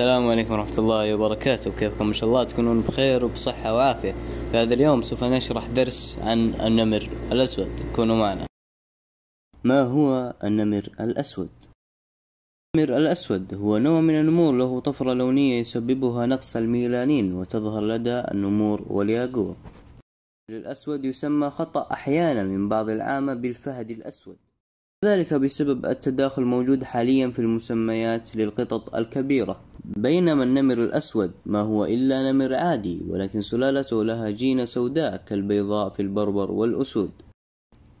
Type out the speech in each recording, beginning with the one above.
السلام عليكم ورحمة الله وبركاته كيفكم إن شاء الله تكونون بخير وبصحة وعافية في هذا اليوم سوف نشرح درس عن النمر الأسود كونوا معنا ما هو النمر الأسود؟ النمر الأسود هو نوع من النمور له طفرة لونية يسببها نقص الميلانين وتظهر لدى النمور والياقوة النمر الأسود يسمى خطأ أحيانا من بعض العامة بالفهد الأسود ذلك بسبب التداخل الموجود حاليا في المسميات للقطط الكبيرة بينما النمر الأسود ما هو إلا نمر عادي ولكن سلالته لها جينة سوداء كالبيضاء في البربر والأسود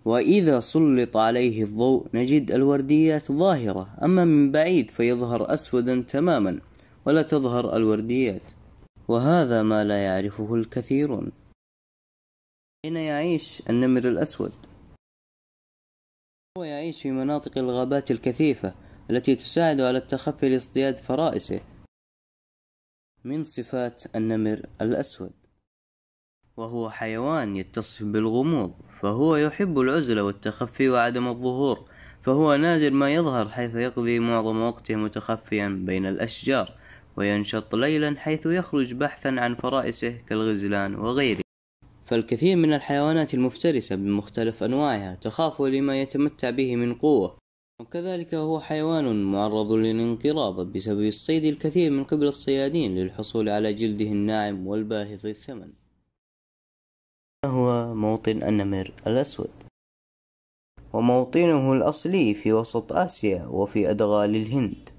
وإذا سلط عليه الضوء نجد الورديات ظاهرة أما من بعيد فيظهر أسودا تماما ولا تظهر الورديات وهذا ما لا يعرفه الكثيرون أين يعيش النمر الأسود؟ هو يعيش في مناطق الغابات الكثيفة التي تساعد على التخفي لاصطياد فرائسه من صفات النمر الأسود وهو حيوان يتصف بالغموض فهو يحب العزلة والتخفي وعدم الظهور فهو نادر ما يظهر حيث يقضي معظم وقته متخفيا بين الأشجار وينشط ليلا حيث يخرج بحثا عن فرائسه كالغزلان وغيره فالكثير من الحيوانات المفترسة بمختلف أنواعها تخاف لما يتمتع به من قوة وكذلك هو حيوان معرض للانقراض بسبب الصيد الكثير من قبل الصيادين للحصول على جلده الناعم والباهظ الثمن هو موطن النمر الأسود وموطنه الأصلي في وسط آسيا وفي أدغال الهند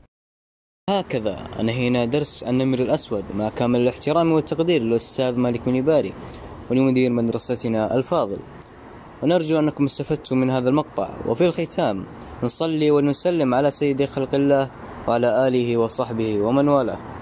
هكذا أنهينا درس النمر الأسود مع كامل الاحترام والتقدير للأستاذ مالك بن ولمدير مدرستنا الفاضل ونرجو أنكم استفدتم من هذا المقطع وفي الختام نصلي ونسلم على سيد خلق الله وعلى آله وصحبه ومن والاه